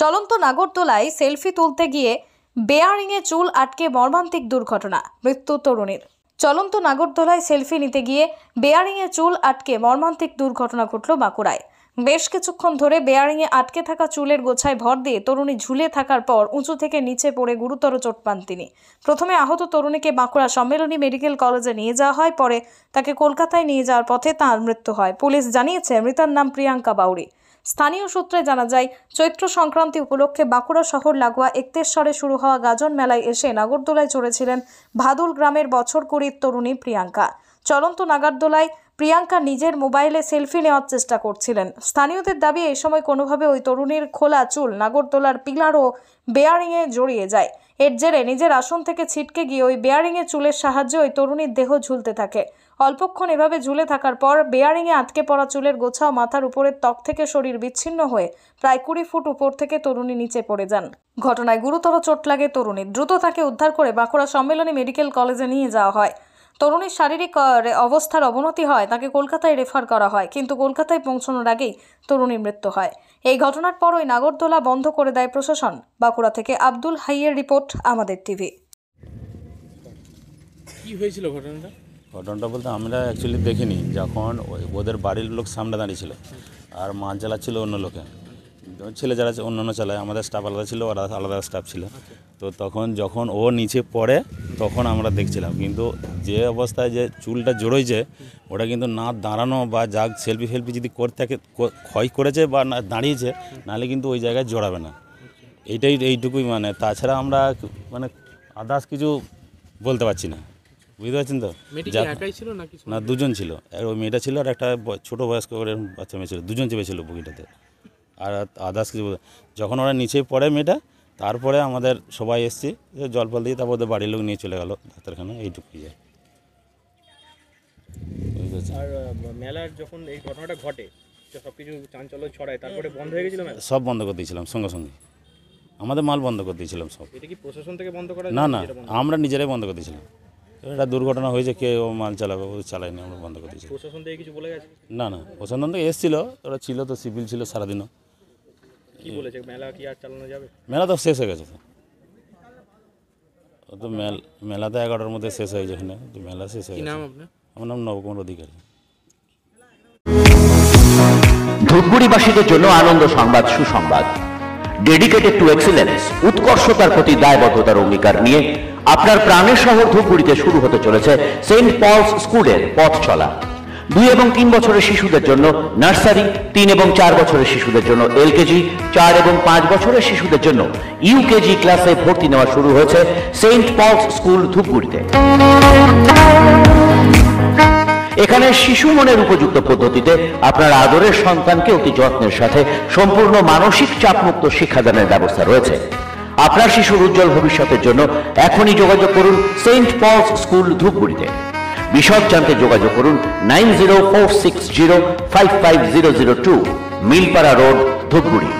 চলন্ত নাগরদোলায় সেলফি তুলতে গিয়ে বেয়ারিংয়ে চুল আটকে মর্মান্তিক দুর্ঘটনা মৃত্যু তরুণীর চলন্ত নাগরদোলায় সেলফি নিতে গিয়ে বেয়ারিংয়ে চুল আটকে মর্মান্তিক দুর্ঘটনা ঘটল বাঁকুড়ায় বেশ কিছুক্ষণ ধরে বেয়ারিংয়ে আটকে থাকা চুলের গোছায় ভর দিয়ে তরুণী ঝুলে থাকার পর উঁচু থেকে নিচে পড়ে গুরুতর চোট পান তিনি প্রথমে আহত তরুণীকে বাঁকুড়া সম্মেলনী মেডিকেল কলেজে নিয়ে যাওয়া হয় পরে তাকে কলকাতায় নিয়ে যাওয়ার পথে তাঁর মৃত্যু হয় পুলিশ জানিয়েছে মৃতার নাম প্রিয়াঙ্কা বাউরি স্থানীয় সূত্রে জানা যায় চৈত্র সংক্রান্তি উপলক্ষে বাঁকুড়া শহর লাগোয়া একতেশ্বরে শুরু হওয়া গাজন মেলায় এসে নাগরদোলায় চড়েছিলেন ভাদুল গ্রামের বছর কুড়ির তরুণী প্রিয়াঙ্কা চলন্ত নাগারদোলায় প্রিয়াঙ্কা নিজের মোবাইলে সেলফি নেওয়ার চেষ্টা করছিলেন স্থানীয়দের দাবি এই সময় কোনোভাবে ওই তরুণীর খোলা চুল নাগরদোলার পিলার ও বেয়ারিংয়ে জড়িয়ে যায় এর জেরে নিজের আসন থেকে ছিটকে গিয়ে ওই বেয়ারিংয়ে চুলের সাহায্যে ওই তরুণীর দেহ ঝুলতে থাকে অল্পক্ষণ এভাবে ঝুলে থাকার পর বেয়ারিংয়ে আটকে পড়া চুলের গোছাও মাথার উপরের ত্বক থেকে শরীর বিচ্ছিন্ন হয়ে প্রায় কুড়ি ফুট উপর থেকে তরুণী নিচে পড়ে যান ঘটনায় গুরুতর চোট লাগে তরুণীর দ্রুত তাকে উদ্ধার করে বাঁকুড়া সম্মেলনী মেডিকেল কলেজে নিয়ে যাওয়া হয় তরুণীর শারীরিক অবস্থার অবনতি হয় তাকে কলকাতায় রেফার করা হয় কিন্তু কলকাতায় পৌঁছানোর আগেই তরুণীর মৃত্যু হয় এই ঘটনার পরই নাগরদোলা বন্ধ করে দেয় প্রশাসন বাঁকুড়া থেকে আব্দুল হাইয়ের রিপোর্ট আমাদের টিভি হয়েছিল ঘটনাটা বলতে আমরা অ্যাকচুয়ালি দেখিনি যখন ওদের বাড়ির লোক সামনে দাঁড়িয়েছিল আর মাছ জ্বালাচ্ছিল অন্য লোকে ছেলে যারা অন্যান্য চালায় আমাদের স্টাফ আলাদা ছিল আর আলাদা স্টাফ ছিল আচ্ছা। তো তখন যখন ও নিচে পড়ে তখন আমরা দেখছিলাম কিন্তু যে অবস্থায় যে চুলটা জড়োইছে ওটা কিন্তু না দাঁড়ানো বা যাক সেলফি ফেলফি যদি করতে থাকে ক্ষয় করেছে বা না দাঁড়িয়েছে নাহলে কিন্তু ওই জায়গায় জড়াবে না এইটাই এইটুকুই মানে তাছাড়া আমরা মানে আদার্স কিছু বলতে পারছি না বুঝতে পারছেন তো না দুজন ছিল ওই মেয়েটা ছিল আর একটা ছোটো বয়স্ক বাচ্চা মেয়ে ছিল দুজন চেপেছিল বুকিটাতে আর আদার্স কিছু যখন ওরা নিচে পড়ে মেয়েটা তারপরে আমাদের সবাই এসছি জল ফল দিয়ে তারপর বাড়ির লোক নিয়ে চলে গেল ডাক্তারখানা এইটুকুই যায় এই সব বন্ধ করে দিয়েছিলাম সঙ্গে সঙ্গে আমাদের মাল বন্ধ করে দিয়েছিলাম সব প্রশাসন থেকে বন্ধ করে না না আমরা নিজেরাই বন্ধ করে দিয়েছিলাম এটা দুর্ঘটনা হয়েছে কে ও মাল চালাবে ও চালায়নি আমরা বন্ধ করে দিয়েছি প্রশাসন থেকে কিছু বলে গেছে না না প্রশাসন থেকে এসেছিল ওরা ছিল তো সিভিল ছিল সারাদিনও কি বলেছে মেলা কি আর চালানো যাবে মেলা তো শেষ হয়ে গেছে তো তো মেলা এগারোটার মধ্যে শেষ হয়ে মেলা শেষ হয়ে আমার নাম নবকুমার অধিকারী ধূপগুড়িবাসীদের জন্য আনন্দ সংবাদ সুসংবাদ ডেডিকেটেড টু এক্সিলেন্স উৎকর্ষতার প্রতি দায়বদ্ধতার অঙ্গীকার নিয়ে আপনার প্রাণের শহর ধূপগুড়িতে শুরু হতে চলেছে সেন্ট পলস স্কুলের পথ চলা দুই এবং তিন বছরের শিশুদের জন্য নার্সারি তিন এবং চার বছরের শিশুদের জন্য এলকেজি চার এবং পাঁচ বছরের শিশুদের জন্য ইউকেজি ক্লাসে ভর্তি নেওয়া শুরু হয়েছে সেন্ট পলস স্কুল ধূপগুড়িতে এখানে শিশু মনের উপযুক্ত পদ্ধতিতে আপনার আদরের সন্তানকে অতি যত্নের সাথে সম্পূর্ণ মানসিক চাপমুক্ত শিক্ষাদানের ব্যবস্থা রয়েছে আপনার শিশুর উজ্জ্বল ভবিষ্যতের জন্য এখনই যোগাযোগ করুন সেন্ট পলস স্কুল ধূপগুড়িতে বিশদ জানতে যোগাযোগ করুন nine zero four six zero five five zero zero two Milpara road Dhupguri